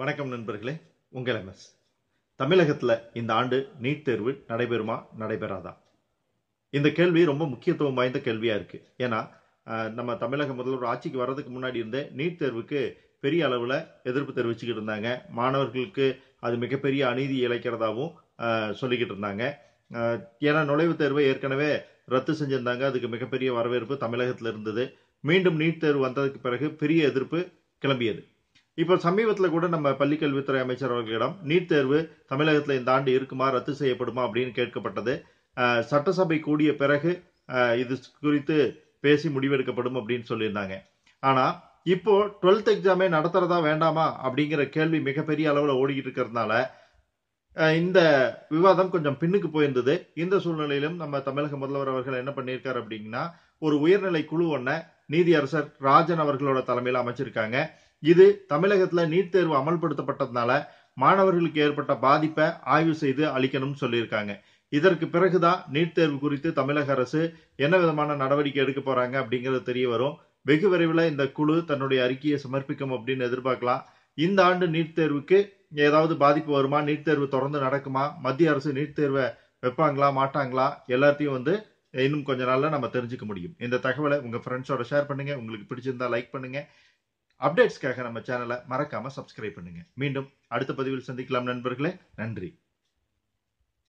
வணக்கம் நண்பர்களே உங்கள் எம்எஸ் தமிழகத்தில் இந்த ஆண்டு நீட் தேர்வு நடைபெறுமா நடைபெறாதா இந்த கேள்வி ரொம்ப முக்கியத்துவம் வாய்ந்த கேள்வியாக இருக்குது ஏன்னா நம்ம தமிழக முதல்வர் ஆட்சிக்கு வர்றதுக்கு முன்னாடி இருந்தே நீட் தேர்வுக்கு பெரிய அளவில் எதிர்ப்பு தெரிவிச்சுக்கிட்டு இருந்தாங்க மாணவர்களுக்கு அது மிகப்பெரிய அநீதி இழைக்கிறதாகவும் சொல்லிக்கிட்டு இருந்தாங்க ஏன்னா நுழைவுத் தேர்வை ஏற்கனவே ரத்து செஞ்சுருந்தாங்க அதுக்கு மிகப்பெரிய வரவேற்பு தமிழகத்தில் இருந்தது மீண்டும் நீட் தேர்வு வந்ததுக்கு பிறகு பெரிய எதிர்ப்பு கிளம்பியது இப்போ சமீபத்தில் கூட நம்ம பள்ளிக்கல்வித்துறை அமைச்சர் அவர்களிடம் நீட் தேர்வு தமிழகத்தில் இந்த ஆண்டு இருக்குமா ரத்து செய்யப்படுமா அப்படின்னு கேட்கப்பட்டது சட்டசபை கூடிய பிறகு இது குறித்து பேசி முடிவெடுக்கப்படும் அப்படின்னு சொல்லியிருந்தாங்க ஆனால் இப்போ டுவெல்த் எக்ஸாமே நடத்துறதா வேண்டாமா அப்படிங்கிற கேள்வி மிகப்பெரிய அளவில் ஓடிக்கிட்டு இருக்கிறதுனால இந்த விவாதம் கொஞ்சம் பின்னுக்கு போயிருந்தது இந்த சூழ்நிலையிலும் நம்ம தமிழக முதல்வர் அவர்கள் என்ன பண்ணியிருக்காரு அப்படின்னா ஒரு உயர்நிலை குழு ஒன்றை நீதியரசர் ராஜன் அவர்களோட தலைமையில் அமைச்சிருக்காங்க இது தமிழகத்துல நீட் தேர்வு அமல்படுத்தப்பட்டதுனால மாணவர்களுக்கு ஏற்பட்ட பாதிப்பை ஆய்வு செய்து அளிக்கணும்னு சொல்லியிருக்காங்க இதற்கு பிறகுதான் நீட் தேர்வு குறித்து தமிழக அரசு என்ன விதமான நடவடிக்கை எடுக்க போறாங்க அப்படிங்கிறது தெரிய வரும் வெகு விரைவில் இந்த குழு தன்னுடைய அறிக்கையை சமர்ப்பிக்கும் அப்படின்னு எதிர்பார்க்கலாம் இந்த ஆண்டு நீட் தேர்வுக்கு ஏதாவது பாதிப்பு வருமா நீட் தேர்வு தொடர்ந்து நடக்குமா மத்திய அரசு நீட் தேர்வை வைப்பாங்களா மாட்டாங்களா எல்லாத்தையும் வந்து இன்னும் கொஞ்ச நாள்ல நம்ம தெரிஞ்சுக்க முடியும் இந்த தகவலை உங்க ஃப்ரெண்ட்ஸோட ஷேர் பண்ணுங்க உங்களுக்கு பிடிச்சிருந்தா லைக் பண்ணுங்க அப்டேட்ஸ்க்காக நம்ம சேனலை மறக்காம சப்ஸ்கிரைப் பண்ணுங்க மீண்டும் அடுத்த பதிவில் சந்திக்கலாம் நண்பர்களே நன்றி